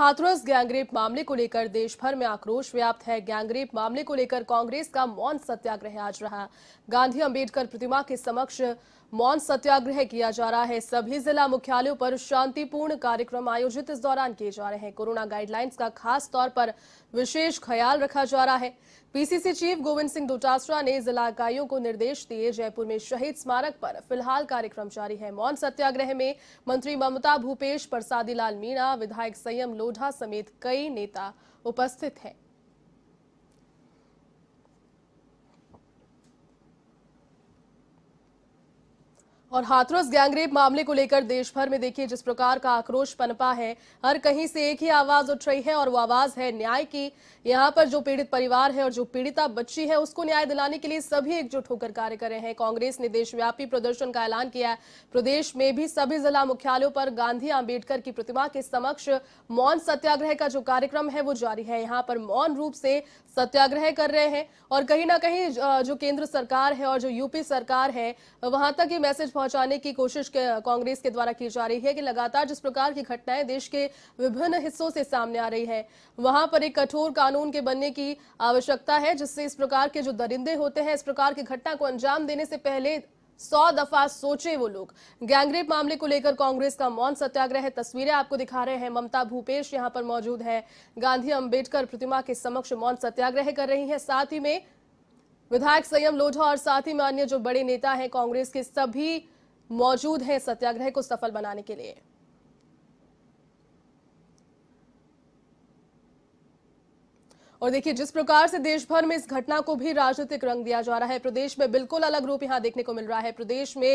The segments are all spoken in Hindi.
हाथरस गैंगरेप मामले को लेकर देश भर में आक्रोश व्याप्त है गैंगरेप मामले को लेकर कांग्रेस का मौन सत्याग्रह आज रहा गांधी अंबेडकर प्रतिमा के समक्ष मौन सत्याग्रह किया जा रहा है सभी जिला मुख्यालयों पर शांतिपूर्ण कार्यक्रम आयोजित इस दौरान किए जा रहे हैं कोरोना गाइडलाइंस का खास तौर पर विशेष ख्याल रखा जा रहा है पीसीसी चीफ गोविंद सिंह डोटासरा ने जिला इकाइयों को निर्देश दिए जयपुर में शहीद स्मारक पर फिलहाल कार्यक्रम जारी है मौन सत्याग्रह में मंत्री ममता भूपेश परसादी लाल मीणा विधायक संयम लो सोढ़ा समेत कई नेता उपस्थित हैं और हाथरस गैंगरेप मामले को लेकर देश भर में देखिए जिस प्रकार का आक्रोश पनपा है हर कहीं से एक ही आवाज उठ रही है और वो आवाज है न्याय की यहाँ पर जो पीड़ित परिवार है और जो पीड़िता बच्ची है उसको न्याय दिलाने के लिए सभी एकजुट होकर कार्य कर रहे हैं कांग्रेस ने देशव्यापी प्रदर्शन का ऐलान किया है प्रदेश में भी सभी जिला मुख्यालयों पर गांधी आम्बेडकर की प्रतिमा के समक्ष मौन सत्याग्रह का जो कार्यक्रम है वो जारी है यहाँ पर मौन रूप से सत्याग्रह कर रहे हैं और कहीं ना कहीं जो केंद्र सरकार है और जो यूपी सरकार है वहां तक ये मैसेज पहुंचाने की कोशिश कांग्रेस के द्वारा की जा रही है कि लगातार जिस प्रकार की घटनाएं देश के विभिन्न हिस्सों से सामने आ रही है वहां पर एक कठोर कानून के बनने की आवश्यकता है जिससे इस प्रकार के जो दरिंदे होते हैं इस प्रकार की घटना को अंजाम देने से पहले सौ दफा सोचे वो लोग गैंगरेप मामले को लेकर कांग्रेस का मौन सत्याग्रह तस्वीरें आपको दिखा रहे हैं ममता भूपेश यहां पर मौजूद है गांधी अंबेडकर प्रतिमा के समक्ष मौन सत्याग्रह कर रही हैं साथ ही में विधायक संयम लोढ़ा और साथ ही में अन्य जो बड़े नेता हैं कांग्रेस के सभी मौजूद हैं सत्याग्रह को सफल बनाने के लिए और देखिए जिस प्रकार से देश भर में इस घटना को भी राजनीतिक रंग दिया जा रहा है प्रदेश में बिल्कुल अलग रूप यहां देखने को मिल रहा है प्रदेश में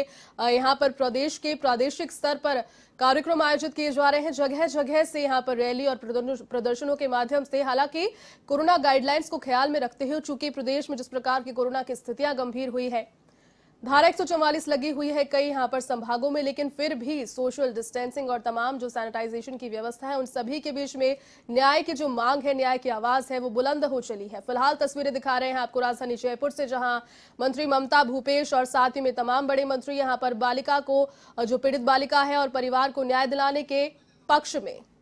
यहां पर प्रदेश के प्रादेशिक स्तर पर कार्यक्रम आयोजित किए जा रहे हैं जगह जगह से यहां पर रैली और प्रदर्शनों के माध्यम से हालांकि कोरोना गाइडलाइंस को ख्याल में रखते हुए चूंकि प्रदेश में जिस प्रकार की कोरोना की स्थितियां गंभीर हुई है धारा एक लगी हुई है कई यहाँ पर संभागों में लेकिन फिर भी सोशल डिस्टेंसिंग और तमाम जो सैनिटाइजेशन की व्यवस्था है उन सभी के बीच में न्याय की जो मांग है न्याय की आवाज है वो बुलंद हो चली है फिलहाल तस्वीरें दिखा रहे हैं आपको राजधानी जयपुर से जहां मंत्री ममता भूपेश और साथ ही में तमाम बड़े मंत्री यहाँ पर बालिका को जो पीड़ित बालिका है और परिवार को न्याय दिलाने के पक्ष में